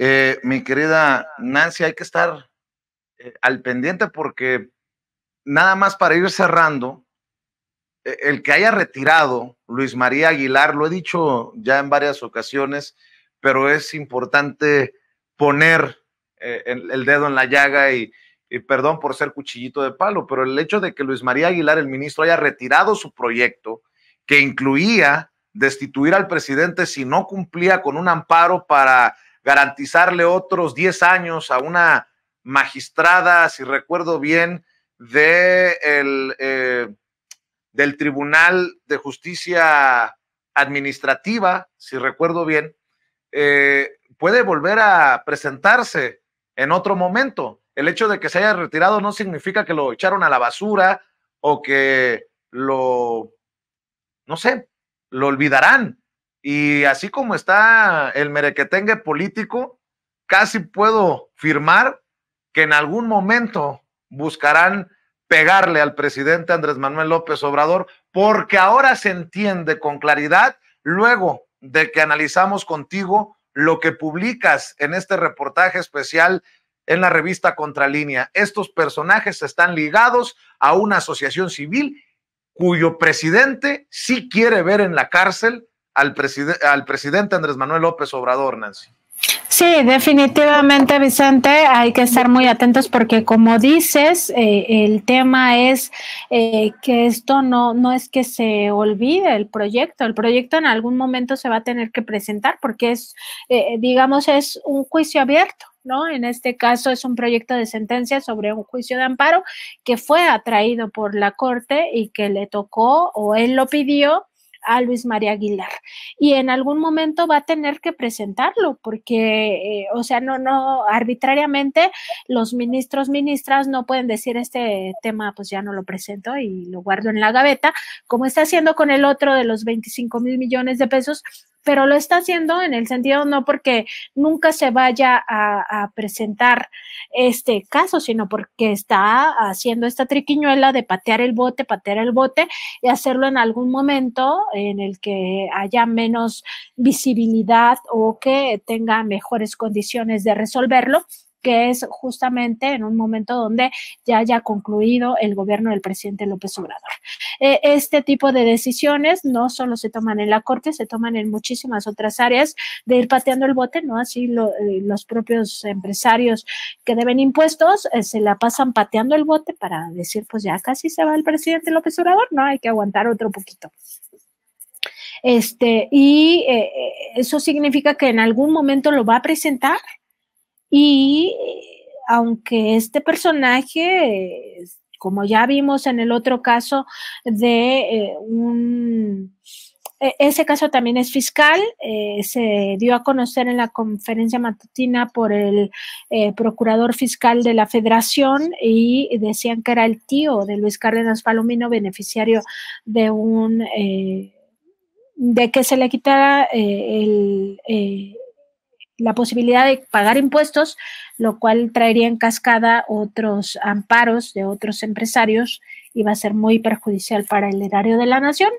Eh, mi querida Nancy, hay que estar eh, al pendiente porque nada más para ir cerrando, e-, el que haya retirado Luis María Aguilar, lo he dicho ya en varias ocasiones, pero es importante poner eh, el, dedo en la llaga y perdón por ser cuchillito de palo, pero el hecho de que Luis María Aguilar, el ministro, haya retirado su proyecto que incluía destituir al presidente si no cumplía con un amparo para garantizarle otros 10 años a una magistrada, si recuerdo bien, de eh, del Tribunal de Justicia Administrativa, si recuerdo bien, eh, puede volver a presentarse en otro momento. El hecho de que se haya retirado no significa que lo echaron a la basura o que lo, no sé, lo olvidarán. Y así como está el merequetengue político, casi puedo firmar que en algún momento buscarán pegarle al presidente Andrés Manuel López Obrador, porque ahora se entiende con claridad, luego de que analizamos contigo lo que publicas en este reportaje especial en la revista Contralínea. Estos personajes están ligados a una asociación civil cuyo presidente sí quiere ver en la cárcel al, al presidente Andrés Manuel López Obrador, Nancy. Sí, definitivamente, Vicente, hay que estar muy atentos porque como dices, eh, el tema es eh, que esto no, no es que se olvide el proyecto, el proyecto en algún momento se va a tener que presentar porque es, eh, digamos, es un juicio abierto. ¿No? En este caso es un proyecto de sentencia sobre un juicio de amparo que fue atraído por la Corte y que le tocó o él lo pidió a Luis María Aguilar. Y en algún momento va a tener que presentarlo, porque, eh, o sea, no, no, arbitrariamente los ministros, ministras no pueden decir este tema, pues ya no lo presento y lo guardo en la gaveta, como está haciendo con el otro de los 25 mil millones de pesos pero lo está haciendo en el sentido no porque nunca se vaya a, presentar este caso, sino porque está haciendo esta triquiñuela de patear el bote, patear el bote y hacerlo en algún momento en el que haya menos visibilidad o que tenga mejores condiciones de resolverlo que es justamente en un momento donde ya haya concluido el gobierno del presidente López Obrador. Eh, este tipo de decisiones no solo se toman en la corte, se toman en muchísimas otras áreas de ir pateando el bote, ¿no? Así eh, los propios empresarios que deben impuestos eh, se la pasan pateando el bote para decir, pues ya casi se va el presidente López Obrador, ¿no? Hay que aguantar otro poquito. Este, y eso significa que en algún momento lo va a presentar y aunque este personaje como ya vimos en el otro caso de eh, un... E, ese caso también es fiscal, eh, se dio a conocer en la conferencia matutina por el eh, procurador fiscal de la federación y decían que era el tío de Luis Cárdenas Palomino, beneficiario de un... de que se le quitara el la posibilidad de pagar impuestos, lo cual traería en cascada otros amparos de otros empresarios y va a ser muy perjudicial para el erario de la nación.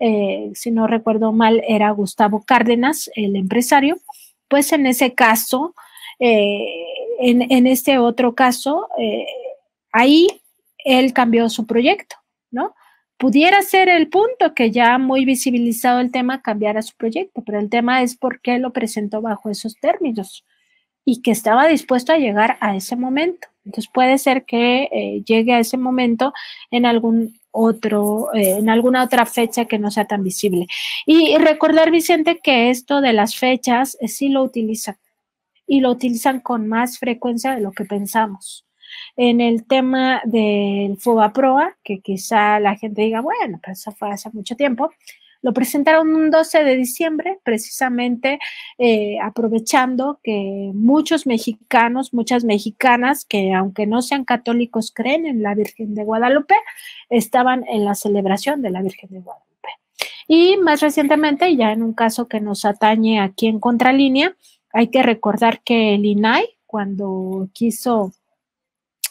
Eh, si no recuerdo mal, era Gustavo Cárdenas, el empresario. Pues en ese caso, eh, en, este otro caso, eh, ahí él cambió su proyecto, ¿no? pudiera ser el punto que ya muy visibilizado el tema cambiara su proyecto, pero el tema es por qué lo presentó bajo esos términos y que estaba dispuesto a llegar a ese momento. Entonces puede ser que eh, llegue a ese momento en algún otro, eh, en alguna otra fecha que no sea tan visible. Y recordar, Vicente, que esto de las fechas eh, sí lo utilizan y lo utilizan con más frecuencia de lo que pensamos en el tema del Proa, que quizá la gente diga, bueno, pero eso fue hace mucho tiempo. Lo presentaron un 12 de diciembre, precisamente eh, aprovechando que muchos mexicanos, muchas mexicanas que aunque no sean católicos creen en la Virgen de Guadalupe, estaban en la celebración de la Virgen de Guadalupe. Y más recientemente, ya en un caso que nos atañe aquí en Contralínea, hay que recordar que el INAI, cuando quiso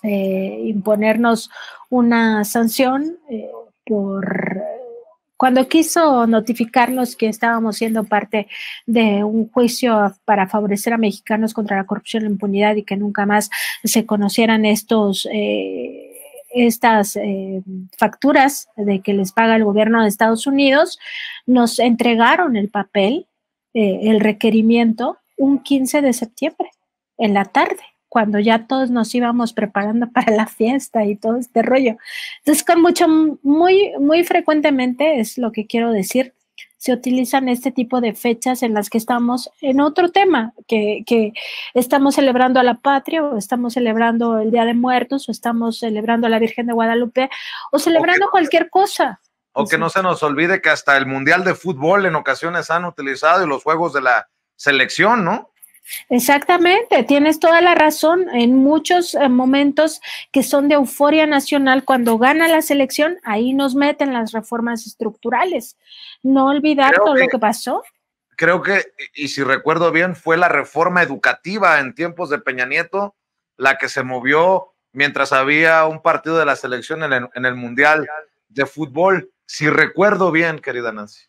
eh, imponernos una sanción eh, por cuando quiso notificarnos que estábamos siendo parte de un juicio para favorecer a mexicanos contra la corrupción la impunidad y que nunca más se conocieran estos eh, estas facturas de que les paga el gobierno de Estados Unidos, nos entregaron el papel, el requerimiento, un 15 de septiembre, en la tarde cuando ya todos nos íbamos preparando para la fiesta y todo este rollo. Entonces, con mucho, muy, muy frecuentemente es lo que quiero decir, se utilizan este tipo de fechas en las que estamos en otro tema, que, que, estamos celebrando a la patria o estamos celebrando el Día de Muertos o estamos celebrando a la Virgen de Guadalupe o celebrando cualquier cosa. O que no se nos olvide que hasta el Mundial de Fútbol en ocasiones han utilizado y los juegos de la selección, ¿no? Exactamente, tienes toda la razón. En muchos eh, momentos que son de euforia nacional, cuando gana la selección, ahí nos meten las reformas estructurales. No olvidar todo lo que pasó. Creo que, y si recuerdo bien, fue la reforma educativa en tiempos de Peña Nieto la que se movió mientras había un partido de la selección en el Mundial de Fútbol. Si recuerdo bien, querida Nancy.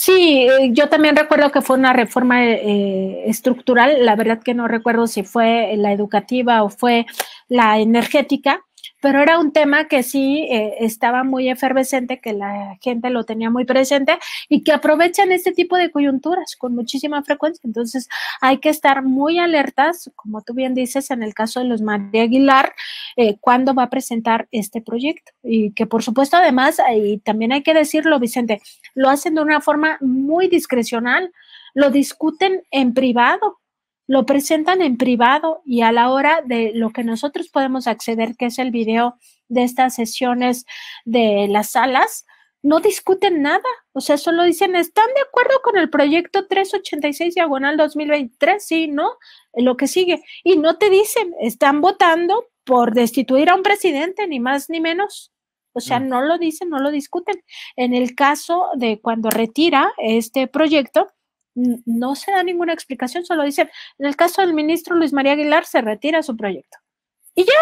Sí, eh, yo también recuerdo que fue una reforma eh, estructural, la verdad que no recuerdo si fue la educativa o fue la energética, pero era un tema que sí eh, estaba muy efervescente, que la gente lo tenía muy presente y que aprovechan este tipo de coyunturas con muchísima frecuencia. Entonces hay que estar muy alertas, como tú bien dices, en el caso de los María Aguilar, eh, va a presentar este proyecto. Y que por supuesto además, y también hay que decirlo, Vicente, lo hacen de una forma muy discrecional, lo discuten en privado lo presentan en privado y a la hora de lo que nosotros podemos acceder, que es el video de estas sesiones de las salas, no discuten nada, o sea, solo dicen, ¿están de acuerdo con el proyecto 386 diagonal 2023? Sí, ¿no? Lo que sigue. Y no te dicen, están votando por destituir a un presidente, ni más ni menos. O sea, mm. no lo dicen, no lo discuten. En el caso de cuando retira este proyecto, no se da ninguna explicación, solo dicen, en el caso del ministro Luis María Aguilar se retira su proyecto. Y ya,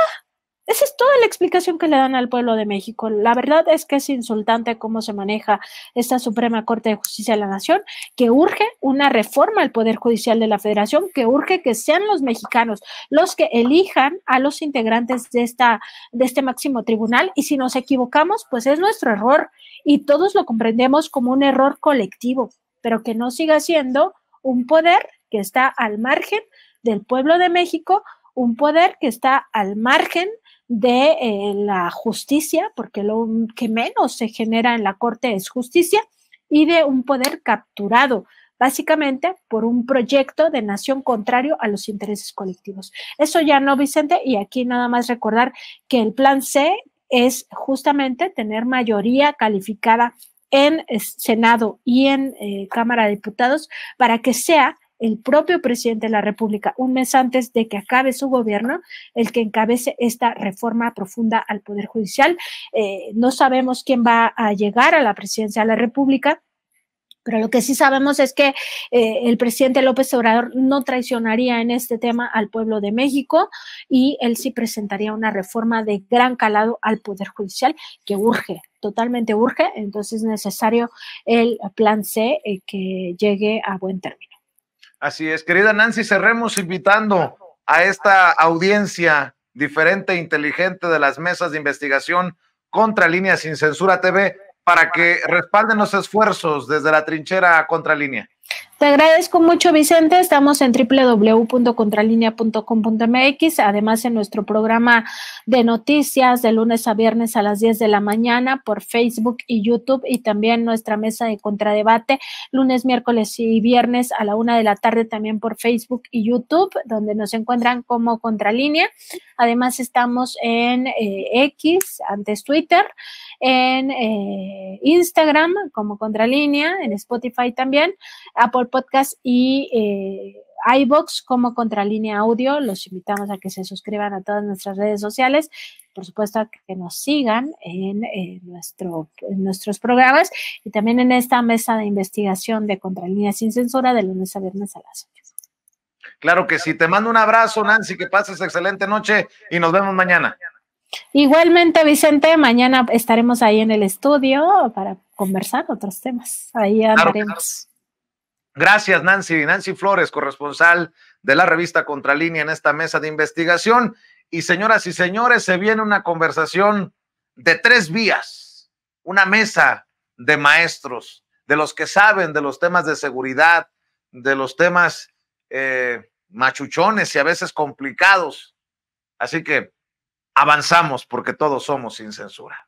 esa es toda la explicación que le dan al pueblo de México. La verdad es que es insultante cómo se maneja esta Suprema Corte de Justicia de la Nación, que urge una reforma al Poder Judicial de la Federación, que urge que sean los mexicanos los que elijan a los integrantes de, esta, de este máximo tribunal. Y si nos equivocamos, pues es nuestro error y todos lo comprendemos como un error colectivo pero que no siga siendo un poder que está al margen del pueblo de México, un poder que está al margen de eh, la justicia, porque lo que menos se genera en la Corte es justicia, y de un poder capturado básicamente por un proyecto de nación contrario a los intereses colectivos. Eso ya no, Vicente, y aquí nada más recordar que el plan C es justamente tener mayoría calificada en Senado y en eh, Cámara de Diputados para que sea el propio presidente de la República, un mes antes de que acabe su gobierno, el que encabece esta reforma profunda al Poder Judicial. Eh, no sabemos quién va a llegar a la presidencia de la República pero lo que sí sabemos es que eh, el presidente López Obrador no traicionaría en este tema al pueblo de México y él sí presentaría una reforma de gran calado al Poder Judicial que urge, totalmente urge. Entonces es necesario el plan C eh, que llegue a buen término. Así es, querida Nancy, cerremos invitando a esta audiencia diferente e inteligente de las mesas de investigación contra Líneas Sin Censura TV para que respalden los esfuerzos desde la trinchera a contralínea. Te agradezco mucho, Vicente. Estamos en www.contralinea.com.mx, además en nuestro programa de noticias de lunes a viernes a las 10 de la mañana por Facebook y YouTube y también nuestra mesa de contradebate lunes, miércoles y viernes a la una de la tarde también por Facebook y YouTube, donde nos encuentran como Contralínea. Además estamos en eh, X, antes Twitter, en eh, Instagram como Contralínea, en Spotify también. Apple Podcast y eh, iBox como Contralínea Audio. Los invitamos a que se suscriban a todas nuestras redes sociales. Por supuesto, a que nos sigan en, nuestro, nuestros programas y también en esta mesa de investigación de Contralínea Sin Censura de lunes a viernes a las 8. Claro que sí. Te mando un abrazo, Nancy. Que pases excelente noche y nos vemos mañana. Igualmente, Vicente, mañana estaremos ahí en el estudio para conversar otros temas. Ahí andaremos. Gracias, Nancy. Nancy Flores, corresponsal de la revista Contralínea en esta mesa de investigación. Y señoras y señores, se viene una conversación de tres vías, una mesa de maestros, de los que saben de los temas de seguridad, de los temas eh, machuchones y a veces complicados. Así que avanzamos porque todos somos sin censura.